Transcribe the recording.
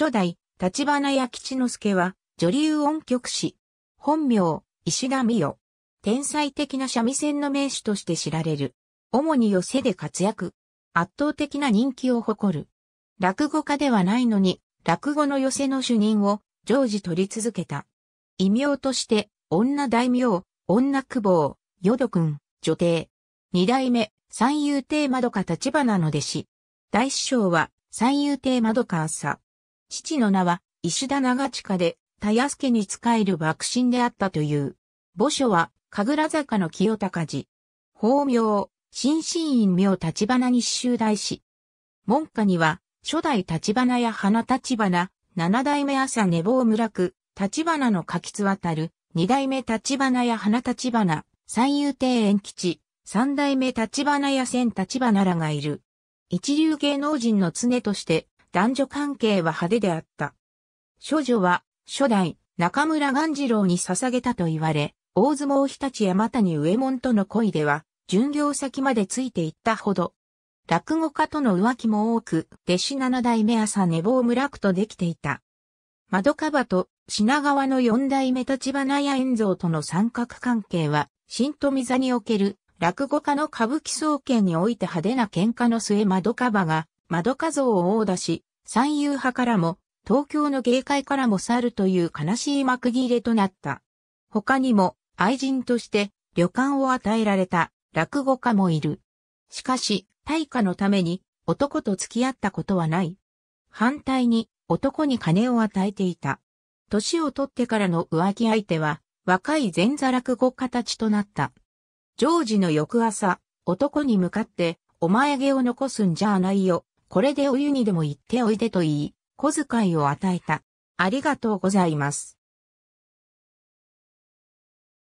初代、立花屋吉之助は、女流音曲師。本名、石田美代。天才的な三味線の名手として知られる。主に寄せで活躍。圧倒的な人気を誇る。落語家ではないのに、落語の寄せの主任を常時取り続けた。異名として、女大名、女久保、淀君、女帝。二代目、三遊亭窓か立花の弟子。大師匠は、三遊亭窓か朝。父の名は、石田長近で、田安家に仕える幕臣であったという。墓所は、神楽坂の清高寺。法名、新神院名立花日修大師。門下には、初代立花や花立花、七代目朝寝坊村区、立花の柿津渡る、二代目立花や花立花、三遊亭円吉、三代目立花や千立花らがいる。一流芸能人の常として男女関係は派手であった。処女は、初代、中村鴈治郎に捧げたと言われ、大相撲日立山谷上門との恋では、巡業先までついていったほど。落語家との浮気も多く、弟子七代目朝寝坊村区とできていた。窓かばと品川の四代目立花屋円蔵との三角関係は、新富座における落語家の歌舞伎総研において派手な喧嘩の末窓かばが、窓か像を殴打し、三遊派からも、東京の芸会からも去るという悲しい幕切れとなった。他にも、愛人として旅館を与えられた落語家もいる。しかし、大化のために男と付き合ったことはない。反対に男に金を与えていた。年を取ってからの浮気相手は若い前座落語家たちとなった。ジョージの翌朝、男に向かってお前毛を残すんじゃあないよこれでお湯にでも行っておいでと言い、小遣いを与えた。ありがとうございます。